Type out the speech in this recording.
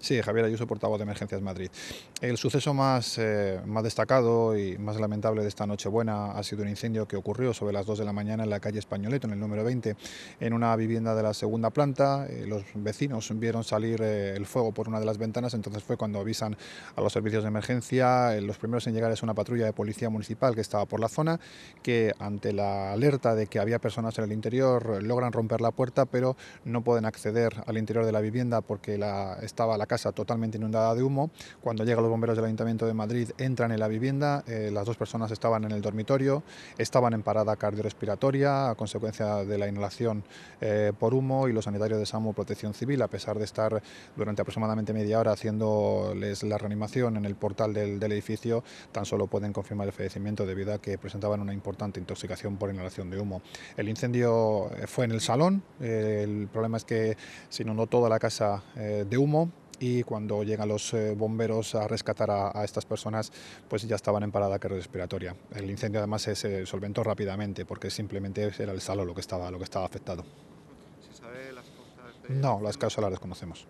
Sí, Javier Ayuso, portavoz de Emergencias Madrid. El suceso más, eh, destacado y más lamentable de esta noche buena ha sido un incendio que ocurrió sobre las 2 de la mañana en la calle Españoleto, en el número 20, en una vivienda de la segunda planta. Eh, los vecinos vieron salir eh, el fuego por una de las ventanas, entonces fue cuando avisan a los servicios de emergencia. los primeros en llegar es una patrulla de policía municipal que estaba por la zona, que ante la alerta de que había personas en el interior logran romper la puerta, pero no pueden acceder al interior de la vivienda porque la, estaba la casa totalmente inundada de humo. Cuando llegan los bomberos del Ayuntamiento de Madrid, entran en la vivienda, eh, las dos personas estaban en el dormitorio, estaban en parada cardiorrespiratoria a consecuencia de la inhalación eh, por humo y los sanitarios de SAMU Protección Civil, a pesar de estar durante aproximadamente media hora haciéndoles la reanimación en el portal del, edificio, tan solo pueden confirmar el fallecimiento debido a que presentaban una importante intoxicación por inhalación de humo. El incendio eh, fue en el salón, el problema es que se inundó toda la casa de humo, y cuando llegan los eh, bomberos a rescatar a, estas personas, pues ya estaban en parada respiratoria... El incendio además se, solventó rápidamente porque simplemente era el salón lo que estaba, lo que estaba afectado. No, las causas las desconocemos.